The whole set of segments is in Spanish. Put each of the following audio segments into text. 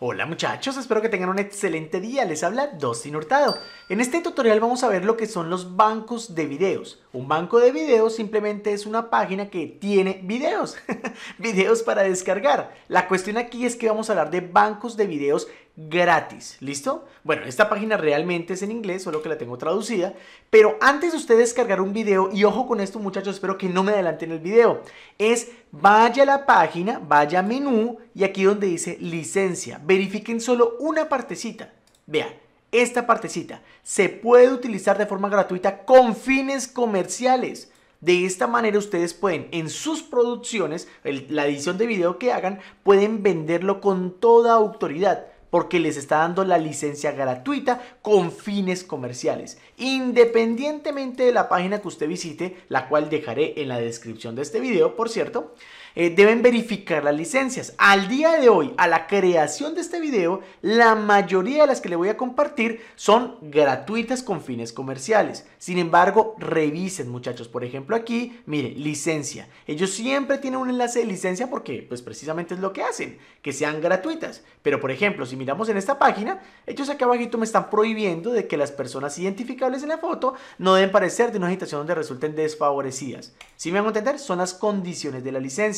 Hola muchachos, espero que tengan un excelente día. Les habla Dustin Hurtado. En este tutorial vamos a ver lo que son los bancos de videos. Un banco de videos simplemente es una página que tiene videos, videos para descargar. La cuestión aquí es que vamos a hablar de bancos de videos gratis. ¿Listo? Bueno, esta página realmente es en inglés, solo que la tengo traducida. Pero antes de usted descargar un video, y ojo con esto muchachos, espero que no me adelanten el video, es vaya a la página, vaya a menú y aquí donde dice licencia, verifiquen solo una partecita. Vea Esta partecita se puede utilizar de forma gratuita con fines comerciales. De esta manera ustedes pueden en sus producciones, la edición de video que hagan, pueden venderlo con toda autoridad porque les está dando la licencia gratuita con fines comerciales, independientemente de la página que usted visite, la cual dejaré en la descripción de este video, por cierto. Eh, deben verificar las licencias. Al día de hoy, a la creación de este video, la mayoría de las que le voy a compartir son gratuitas con fines comerciales. Sin embargo, revisen muchachos, por ejemplo aquí, mire, licencia. Ellos siempre tienen un enlace de licencia porque pues precisamente es lo que hacen, que sean gratuitas. Pero por ejemplo, si miramos en esta página, ellos acá abajito me están prohibiendo de que las personas identificables en la foto no deben parecer de una situación donde resulten desfavorecidas. Si me van a entender, son las condiciones de la licencia.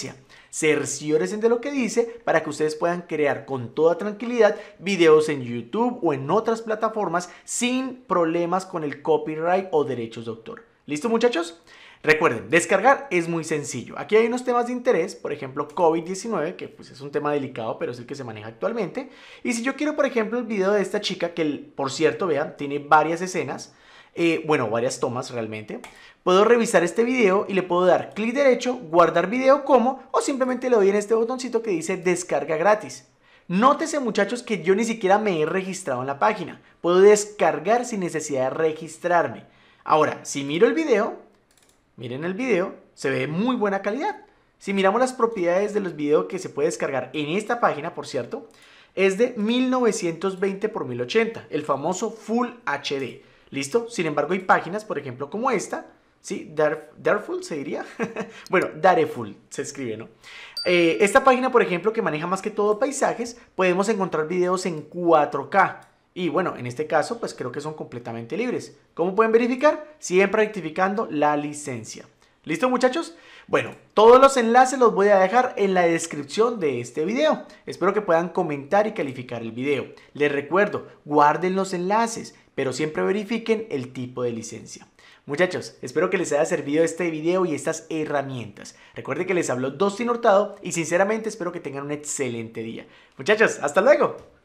Serciores de lo que dice para que ustedes puedan crear con toda tranquilidad videos en YouTube o en otras plataformas sin problemas con el copyright o derechos de autor. ¿Listo muchachos? Recuerden, descargar es muy sencillo. Aquí hay unos temas de interés, por ejemplo COVID-19, que pues es un tema delicado, pero es el que se maneja actualmente. Y si yo quiero, por ejemplo, el video de esta chica, que por cierto, vean, tiene varias escenas, eh, bueno, varias tomas realmente, puedo revisar este video y le puedo dar clic derecho, guardar video como, o simplemente le doy en este botoncito que dice descarga gratis. Nótese muchachos que yo ni siquiera me he registrado en la página. Puedo descargar sin necesidad de registrarme. Ahora, si miro el video, miren el video, se ve muy buena calidad. Si miramos las propiedades de los videos que se puede descargar en esta página, por cierto, es de 1920 x 1080, el famoso Full HD. ¿Listo? Sin embargo, hay páginas, por ejemplo, como esta, ¿sí? Dareful se diría. bueno, Dareful se escribe, ¿no? Eh, esta página, por ejemplo, que maneja más que todo paisajes, podemos encontrar videos en 4K. Y bueno, en este caso, pues creo que son completamente libres. ¿Cómo pueden verificar? Siempre rectificando la licencia. ¿Listo muchachos? Bueno, todos los enlaces los voy a dejar en la descripción de este video. Espero que puedan comentar y calificar el video. Les recuerdo, guarden los enlaces, pero siempre verifiquen el tipo de licencia. Muchachos, espero que les haya servido este video y estas herramientas. Recuerden que les habló Dustin Hurtado y sinceramente espero que tengan un excelente día. Muchachos, hasta luego.